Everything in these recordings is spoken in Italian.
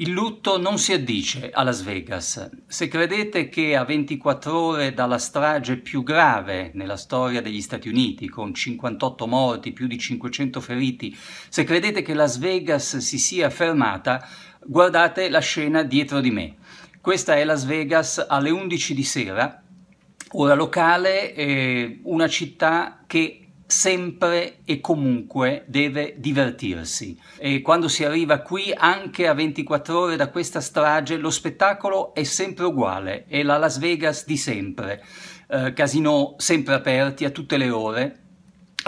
Il lutto non si addice a Las Vegas. Se credete che a 24 ore dalla strage più grave nella storia degli Stati Uniti, con 58 morti, più di 500 feriti, se credete che Las Vegas si sia fermata, guardate la scena dietro di me. Questa è Las Vegas alle 11 di sera, ora locale, eh, una città che sempre e comunque deve divertirsi. E quando si arriva qui, anche a 24 ore da questa strage, lo spettacolo è sempre uguale, è la Las Vegas di sempre. Eh, casino sempre aperti a tutte le ore,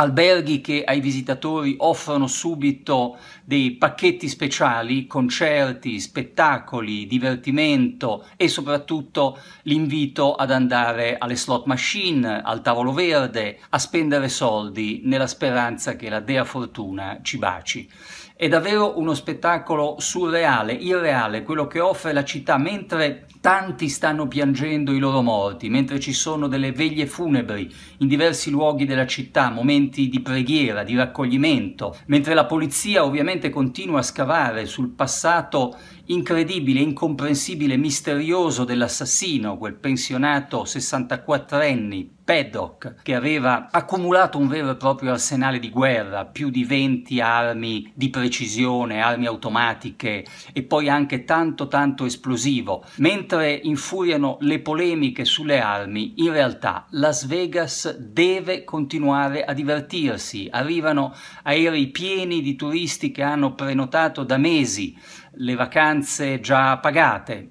alberghi che ai visitatori offrono subito dei pacchetti speciali, concerti, spettacoli, divertimento e soprattutto l'invito ad andare alle slot machine, al tavolo verde, a spendere soldi nella speranza che la dea fortuna ci baci. È davvero uno spettacolo surreale, irreale, quello che offre la città, mentre Tanti stanno piangendo i loro morti, mentre ci sono delle veglie funebri in diversi luoghi della città, momenti di preghiera, di raccoglimento, mentre la polizia ovviamente continua a scavare sul passato incredibile, incomprensibile, misterioso dell'assassino, quel pensionato 64enne Paddock, che aveva accumulato un vero e proprio arsenale di guerra, più di 20 armi di precisione, armi automatiche e poi anche tanto tanto esplosivo. Mentre infuriano le polemiche sulle armi, in realtà Las Vegas deve continuare a divertirsi. Arrivano aerei pieni di turisti che hanno prenotato da mesi le vacanze vacanze già pagate.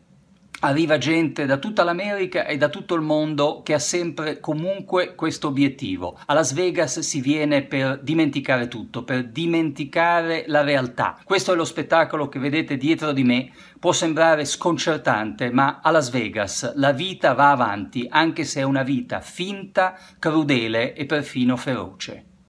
Arriva gente da tutta l'America e da tutto il mondo che ha sempre comunque questo obiettivo. A Las Vegas si viene per dimenticare tutto, per dimenticare la realtà. Questo è lo spettacolo che vedete dietro di me. Può sembrare sconcertante, ma a Las Vegas la vita va avanti, anche se è una vita finta, crudele e perfino feroce.